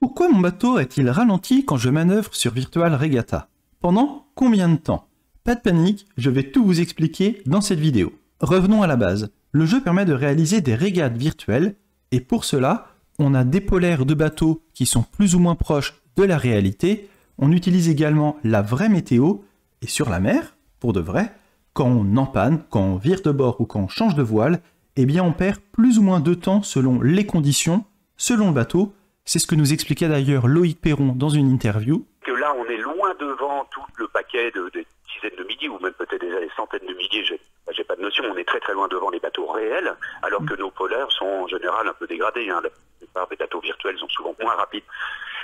Pourquoi mon bateau est il ralenti quand je manœuvre sur Virtual Regatta Pendant combien de temps Pas de panique, je vais tout vous expliquer dans cette vidéo. Revenons à la base. Le jeu permet de réaliser des régates virtuelles, et pour cela, on a des polaires de bateaux qui sont plus ou moins proches de la réalité, on utilise également la vraie météo, et sur la mer, pour de vrai, quand on empanne, quand on vire de bord ou quand on change de voile, eh bien on perd plus ou moins de temps selon les conditions, selon le bateau, c'est ce que nous expliquait d'ailleurs Loïc Perron dans une interview. Que là, on est loin devant tout le paquet de, dizaines de milliers, ou même peut-être des centaines de milliers, j'ai, pas de notion, on est très très loin devant les bateaux réels, alors que nos polaires sont en général un peu dégradés. Hein. La plupart des bateaux virtuels sont souvent moins rapides.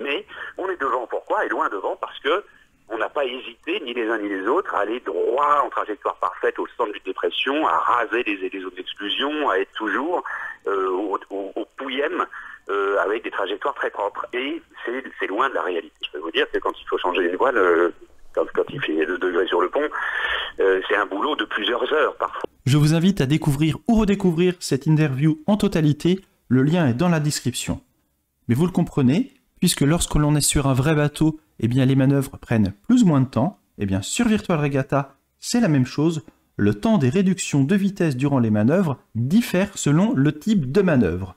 Mais on est devant pourquoi Et loin devant parce que on n'a pas hésité, ni les uns ni les autres, à aller droit en trajectoire parfaite au centre d'une dépression, à raser les, zones d'exclusion, à être toujours euh, au, au, euh, avec des trajectoires très propres. Et c'est loin de la réalité. Je peux vous dire que quand il faut changer les voile, euh, quand, il fait le sur le pont, euh, c'est un boulot de plusieurs heures parfois. Je vous invite à découvrir ou redécouvrir cette interview en totalité. Le lien est dans la description. Mais vous le comprenez, puisque lorsque l'on est sur un vrai bateau, eh bien les manœuvres prennent plus ou moins de temps. et eh bien sur Virtual Regatta, c'est la même chose. Le temps des réductions de vitesse durant les manœuvres diffère selon le type de manœuvre.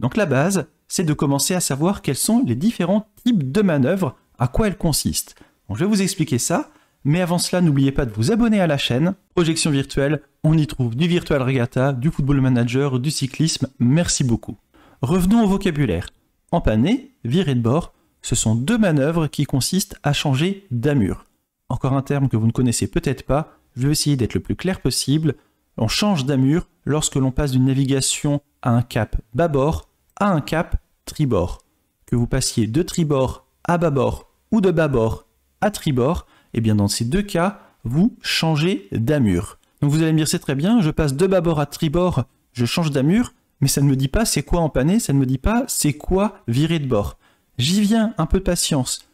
Donc la base, c'est de commencer à savoir quels sont les différents types de manœuvres, à quoi elles consistent. je vais vous expliquer ça, mais avant cela, n'oubliez pas de vous abonner à la chaîne. Projection virtuelle, on y trouve du virtual regatta, du football manager, du cyclisme, merci beaucoup. Revenons au vocabulaire. Empanner, virer de bord, ce sont deux manœuvres qui consistent à changer d'amure. Encore un terme que vous ne connaissez peut-être pas, je vais essayer d'être le plus clair possible. On change d'amure lorsque l'on passe d'une navigation à un cap bas-bord à un cap tribord. Que vous passiez de tribord à bâbord ou de bâbord à tribord, et eh bien dans ces deux cas, vous changez d'amure. Donc vous allez me dire c'est très bien, je passe de bâbord à tribord, je change d'amure, mais ça ne me dit pas c'est quoi empanner, ça ne me dit pas c'est quoi virer de bord. J'y viens, un peu de patience.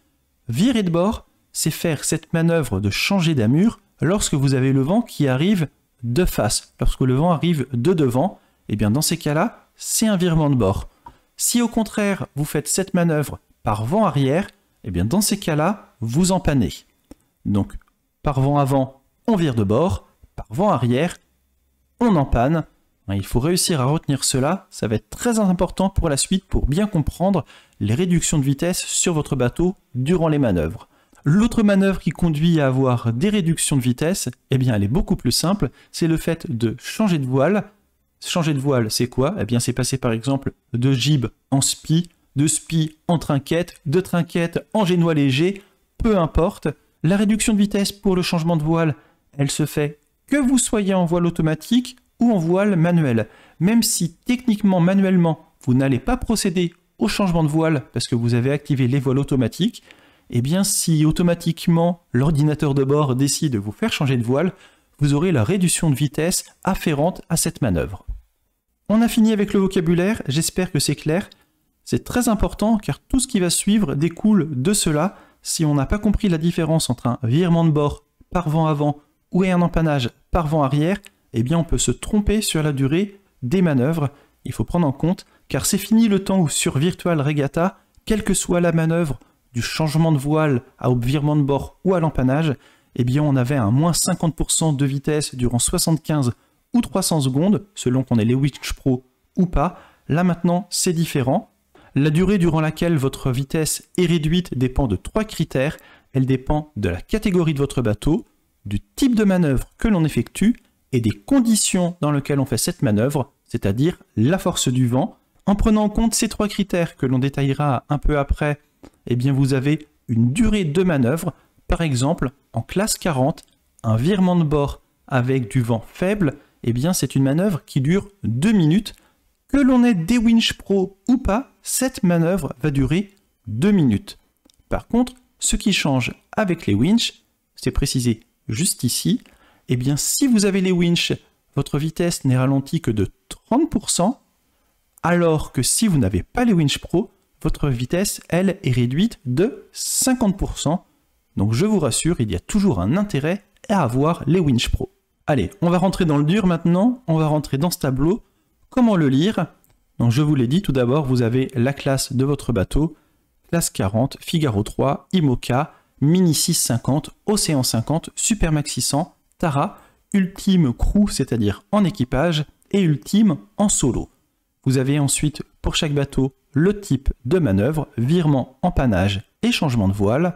Virer de bord, c'est faire cette manœuvre de changer d'amure lorsque vous avez le vent qui arrive de face, lorsque le vent arrive de devant, et eh bien dans ces cas-là, c'est un virement de bord. Si au contraire, vous faites cette manœuvre par vent arrière, eh bien dans ces cas-là, vous empannez. Donc, par vent avant, on vire de bord, par vent arrière, on empanne. Hein, il faut réussir à retenir cela, ça va être très important pour la suite pour bien comprendre les réductions de vitesse sur votre bateau durant les manœuvres. L'autre manœuvre qui conduit à avoir des réductions de vitesse, eh bien elle est beaucoup plus simple, c'est le fait de changer de voile Changer de voile, c'est quoi Eh bien, c'est passer par exemple de jib en spi, de spi en trinquette, de trinquette en génois léger, peu importe. La réduction de vitesse pour le changement de voile, elle se fait que vous soyez en voile automatique ou en voile manuelle. Même si techniquement, manuellement, vous n'allez pas procéder au changement de voile parce que vous avez activé les voiles automatiques, eh bien si automatiquement l'ordinateur de bord décide de vous faire changer de voile, vous aurez la réduction de vitesse afférente à cette manœuvre. On a fini avec le vocabulaire, j'espère que c'est clair. C'est très important car tout ce qui va suivre découle de cela. Si on n'a pas compris la différence entre un virement de bord par vent avant ou un empannage par vent arrière, eh bien on peut se tromper sur la durée des manœuvres. Il faut prendre en compte car c'est fini le temps où sur Virtual Regatta, quelle que soit la manœuvre, du changement de voile à au virement de bord ou à l'empannage, eh bien on avait un moins 50% de vitesse durant 75 ou 300 secondes, selon qu'on est les Witch Pro ou pas. Là maintenant, c'est différent. La durée durant laquelle votre vitesse est réduite dépend de trois critères. Elle dépend de la catégorie de votre bateau, du type de manœuvre que l'on effectue et des conditions dans lesquelles on fait cette manœuvre, c'est-à-dire la force du vent. En prenant en compte ces trois critères que l'on détaillera un peu après, eh bien vous avez une durée de manœuvre. Par exemple, en classe 40, un virement de bord avec du vent faible eh bien c'est une manœuvre qui dure 2 minutes. Que l'on ait des winch Pro ou pas, cette manœuvre va durer 2 minutes. Par contre, ce qui change avec les winch, c'est précisé juste ici, eh bien si vous avez les winch, votre vitesse n'est ralentie que de 30%, alors que si vous n'avez pas les winch Pro, votre vitesse, elle, est réduite de 50%. Donc je vous rassure, il y a toujours un intérêt à avoir les winch Pro. Allez, on va rentrer dans le dur maintenant, on va rentrer dans ce tableau. Comment le lire Donc je vous l'ai dit, tout d'abord vous avez la classe de votre bateau, classe 40, Figaro 3, Imoca, Mini 650, Océan 50, Supermax 600, Tara, Ultime Crew, c'est-à-dire en équipage, et Ultime en solo. Vous avez ensuite pour chaque bateau le type de manœuvre, virement, empannage et changement de voile.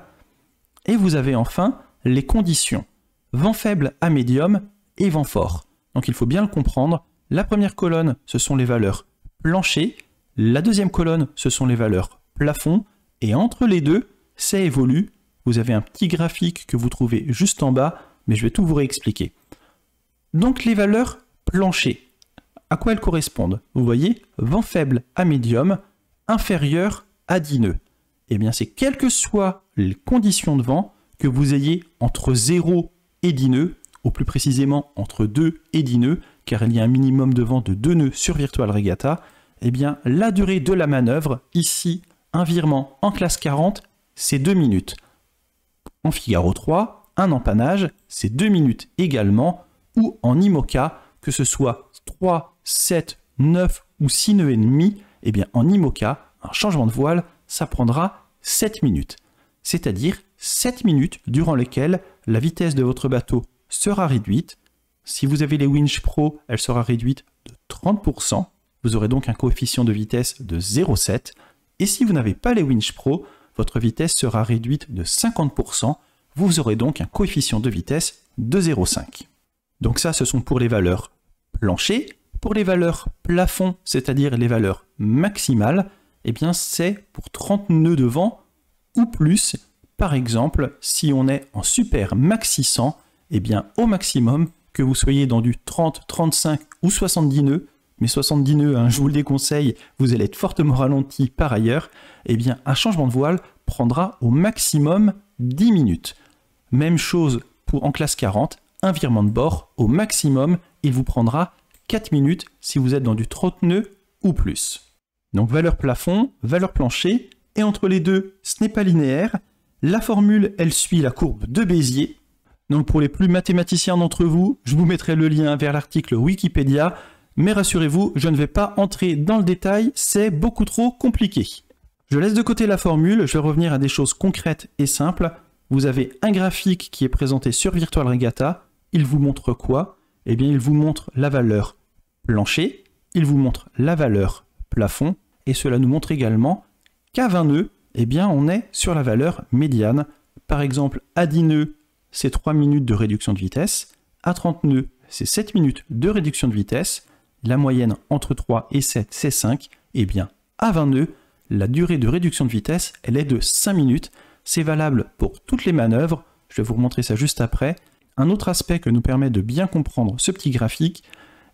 Et vous avez enfin les conditions. Vent faible à médium et vent fort. Donc il faut bien le comprendre. La première colonne, ce sont les valeurs plancher. La deuxième colonne, ce sont les valeurs plafond. Et entre les deux, ça évolue. Vous avez un petit graphique que vous trouvez juste en bas, mais je vais tout vous réexpliquer. Donc les valeurs plancher, à quoi elles correspondent Vous voyez, vent faible à médium, inférieur à nœuds Eh bien, c'est quelles que soient les conditions de vent que vous ayez entre 0 et nœuds ou plus précisément entre 2 et 10 nœuds, car il y a un minimum de vent de 2 nœuds sur Virtual Regatta, eh bien la durée de la manœuvre, ici un virement en classe 40, c'est 2 minutes. En Figaro 3, un empannage, c'est 2 minutes également, ou en IMOCA, que ce soit 3, 7, 9 ou 6 nœuds et demi, eh bien en IMOCA, un changement de voile, ça prendra 7 minutes. C'est-à-dire 7 minutes durant lesquelles la vitesse de votre bateau sera réduite. Si vous avez les Winch Pro, elle sera réduite de 30%. Vous aurez donc un coefficient de vitesse de 0,7. Et si vous n'avez pas les Winch Pro, votre vitesse sera réduite de 50%. Vous aurez donc un coefficient de vitesse de 0,5. Donc ça, ce sont pour les valeurs plancher Pour les valeurs plafond, c'est-à-dire les valeurs maximales, eh bien c'est pour 30 nœuds de vent ou plus. Par exemple, si on est en super maxissant eh bien au maximum, que vous soyez dans du 30, 35 ou 70 nœuds, mais 70 nœuds, hein, je vous le déconseille, vous allez être fortement ralenti par ailleurs, eh bien un changement de voile prendra au maximum 10 minutes. Même chose pour en classe 40, un virement de bord, au maximum, il vous prendra 4 minutes si vous êtes dans du 30 nœuds ou plus. Donc valeur plafond, valeur plancher, et entre les deux, ce n'est pas linéaire. La formule, elle suit la courbe de Bézier, donc pour les plus mathématiciens d'entre vous, je vous mettrai le lien vers l'article Wikipédia, mais rassurez-vous, je ne vais pas entrer dans le détail, c'est beaucoup trop compliqué. Je laisse de côté la formule, je vais revenir à des choses concrètes et simples. Vous avez un graphique qui est présenté sur Virtual Regatta, il vous montre quoi Eh bien il vous montre la valeur plancher, il vous montre la valeur plafond, et cela nous montre également qu'à 20 nœuds, eh bien on est sur la valeur médiane. Par exemple, à 10 nœuds, c'est 3 minutes de réduction de vitesse. À 30 nœuds, c'est 7 minutes de réduction de vitesse. La moyenne entre 3 et 7, c'est 5. Et eh bien, à 20 nœuds, la durée de réduction de vitesse, elle est de 5 minutes. C'est valable pour toutes les manœuvres. Je vais vous montrer ça juste après. Un autre aspect que nous permet de bien comprendre ce petit graphique,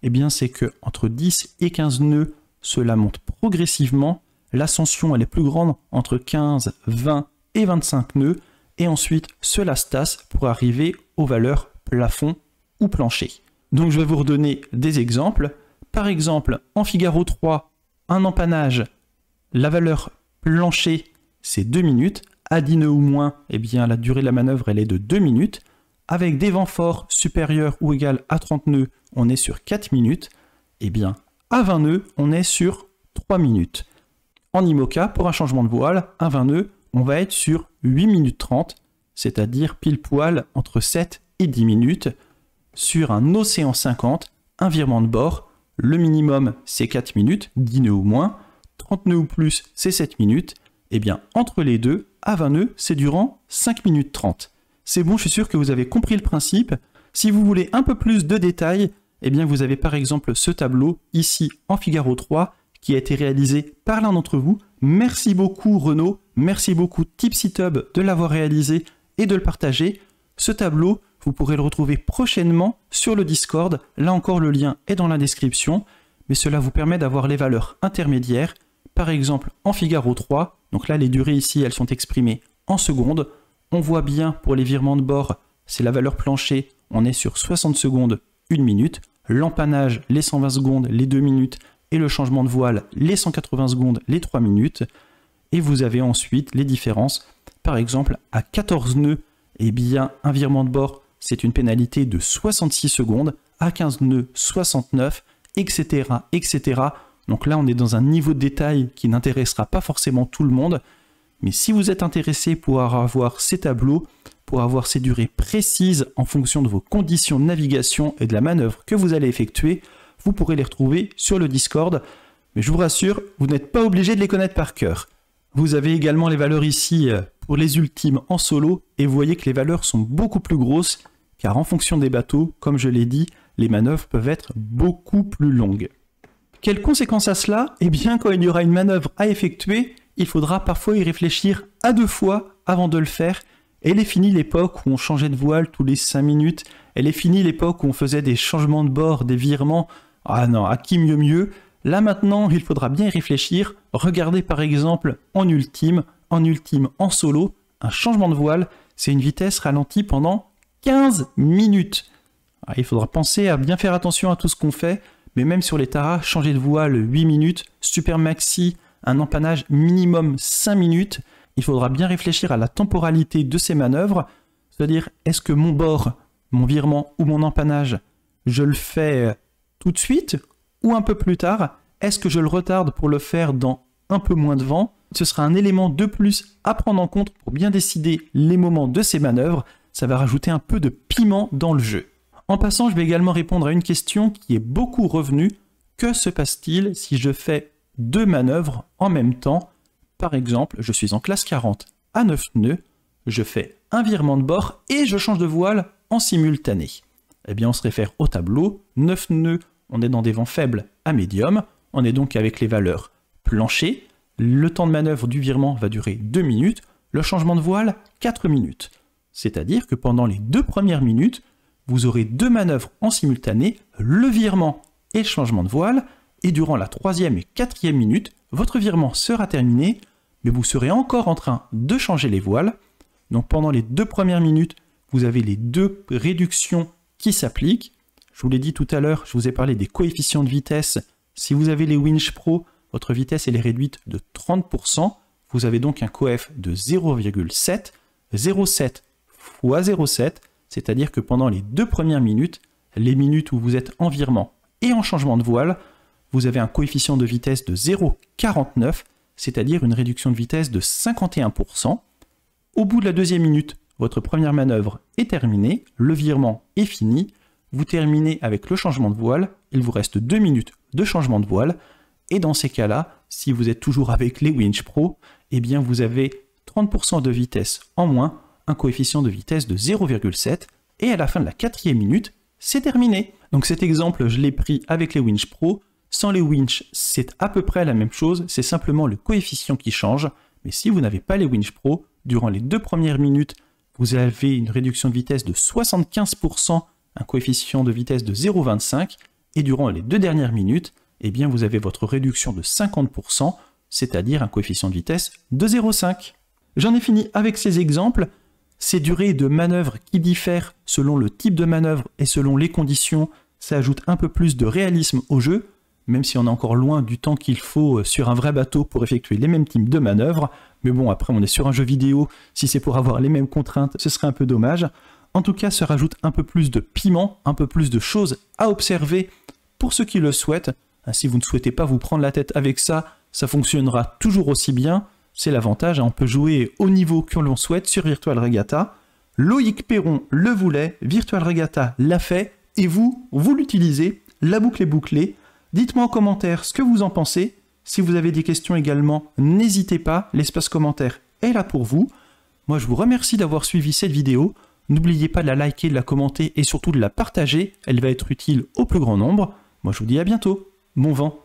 et eh bien, c'est que entre 10 et 15 nœuds, cela monte progressivement. L'ascension, elle est plus grande entre 15, 20 et 25 nœuds et ensuite cela se tasse pour arriver aux valeurs plafond ou plancher. Donc je vais vous redonner des exemples. Par exemple, en Figaro 3, un empannage, la valeur plancher c'est 2 minutes, à 10 nœuds ou moins, et eh bien la durée de la manœuvre elle est de 2 minutes. Avec des vents forts supérieurs ou égaux à 30 nœuds, on est sur 4 minutes. Et eh bien, à 20 nœuds, on est sur 3 minutes. En IMOCA, pour un changement de voile, à 20 nœuds, on va être sur 8 minutes 30, c'est-à-dire pile poil entre 7 et 10 minutes, sur un océan 50, un virement de bord, le minimum c'est 4 minutes, 10 nœuds ou moins, 30 nœuds ou plus c'est 7 minutes, et eh bien entre les deux, à 20 nœuds, c'est durant 5 minutes 30. C'est bon, je suis sûr que vous avez compris le principe. Si vous voulez un peu plus de détails, eh bien vous avez par exemple ce tableau ici en Figaro 3 qui a été réalisé par l'un d'entre vous. Merci beaucoup Renaud Merci beaucoup TipsyTub de l'avoir réalisé et de le partager. Ce tableau, vous pourrez le retrouver prochainement sur le Discord. Là encore, le lien est dans la description. Mais cela vous permet d'avoir les valeurs intermédiaires, par exemple en Figaro 3. Donc là, les durées ici, elles sont exprimées en secondes. On voit bien pour les virements de bord, c'est la valeur plancher. On est sur 60 secondes, 1 minute. L'empannage, les 120 secondes, les 2 minutes. Et le changement de voile, les 180 secondes, les 3 minutes et vous avez ensuite les différences. Par exemple, à 14 nœuds, eh bien, un virement de bord, c'est une pénalité de 66 secondes, à 15 nœuds, 69, etc., etc. Donc là, on est dans un niveau de détail qui n'intéressera pas forcément tout le monde, mais si vous êtes intéressé pour avoir ces tableaux, pour avoir ces durées précises en fonction de vos conditions de navigation et de la manœuvre que vous allez effectuer, vous pourrez les retrouver sur le Discord. Mais je vous rassure, vous n'êtes pas obligé de les connaître par cœur. Vous avez également les valeurs ici euh, pour les ultimes en solo, et vous voyez que les valeurs sont beaucoup plus grosses, car en fonction des bateaux, comme je l'ai dit, les manœuvres peuvent être beaucoup plus longues. Quelles conséquences à cela Eh bien, quand il y aura une manœuvre à effectuer, il faudra parfois y réfléchir à deux fois avant de le faire. Elle est finie l'époque où on changeait de voile tous les 5 minutes. Elle est finie l'époque où on faisait des changements de bord, des virements. Ah non, à qui mieux mieux Là maintenant, il faudra bien réfléchir. Regardez par exemple en ultime, en ultime, en solo, un changement de voile, c'est une vitesse ralentie pendant 15 minutes. Ah, il faudra penser à bien faire attention à tout ce qu'on fait, mais même sur les taras, changer de voile 8 minutes, super maxi, un empannage minimum 5 minutes, il faudra bien réfléchir à la temporalité de ces manœuvres, c'est-à-dire est-ce que mon bord, mon virement ou mon empannage, je le fais tout de suite ou un peu plus tard. Est-ce que je le retarde pour le faire dans un peu moins de vent Ce sera un élément de plus à prendre en compte pour bien décider les moments de ces manœuvres. Ça va rajouter un peu de piment dans le jeu. En passant, je vais également répondre à une question qui est beaucoup revenue. Que se passe-t-il si je fais deux manœuvres en même temps Par exemple, je suis en classe 40 à 9 nœuds, je fais un virement de bord et je change de voile en simultané. Eh bien, on se réfère au tableau, 9 nœuds on est dans des vents faibles à médium, on est donc avec les valeurs planchées, le temps de manœuvre du virement va durer 2 minutes, le changement de voile 4 minutes. C'est-à-dire que pendant les deux premières minutes, vous aurez deux manœuvres en simultané, le virement et le changement de voile, et durant la troisième et quatrième minute, votre virement sera terminé, mais vous serez encore en train de changer les voiles. Donc pendant les deux premières minutes, vous avez les deux réductions qui s'appliquent, je vous l'ai dit tout à l'heure, je vous ai parlé des coefficients de vitesse. Si vous avez les Winch Pro, votre vitesse est réduite de 30%. Vous avez donc un coef de 0,7, 0,7 x 0,7, c'est-à-dire que pendant les deux premières minutes, les minutes où vous êtes en virement et en changement de voile, vous avez un coefficient de vitesse de 0,49, c'est-à-dire une réduction de vitesse de 51%. Au bout de la deuxième minute, votre première manœuvre est terminée, le virement est fini, vous terminez avec le changement de voile, il vous reste 2 minutes de changement de voile, et dans ces cas-là, si vous êtes toujours avec les Winch Pro, eh bien vous avez 30% de vitesse en moins, un coefficient de vitesse de 0,7, et à la fin de la quatrième minute, c'est terminé. Donc cet exemple, je l'ai pris avec les winch Pro. Sans les winch, c'est à peu près la même chose, c'est simplement le coefficient qui change. Mais si vous n'avez pas les winch Pro, durant les deux premières minutes, vous avez une réduction de vitesse de 75% un coefficient de vitesse de 0,25, et durant les deux dernières minutes, eh bien vous avez votre réduction de 50%, c'est-à-dire un coefficient de vitesse de 0,5. J'en ai fini avec ces exemples. Ces durées de manœuvre qui diffèrent selon le type de manœuvre et selon les conditions, ça ajoute un peu plus de réalisme au jeu, même si on est encore loin du temps qu'il faut euh, sur un vrai bateau pour effectuer les mêmes types de manœuvres. Mais bon, après, on est sur un jeu vidéo, si c'est pour avoir les mêmes contraintes, ce serait un peu dommage. En tout cas, se rajoute un peu plus de piment, un peu plus de choses à observer pour ceux qui le souhaitent. Ah, si vous ne souhaitez pas vous prendre la tête avec ça, ça fonctionnera toujours aussi bien. C'est l'avantage, hein. on peut jouer au niveau que l'on souhaite sur Virtual Regatta. Loïc Perron le voulait, Virtual Regatta l'a fait, et vous, vous l'utilisez, la boucle est bouclée. Dites-moi en commentaire ce que vous en pensez. Si vous avez des questions également, n'hésitez pas, l'espace commentaire est là pour vous. Moi, je vous remercie d'avoir suivi cette vidéo. N'oubliez pas de la liker, de la commenter et surtout de la partager. Elle va être utile au plus grand nombre. Moi, je vous dis à bientôt. Bon vent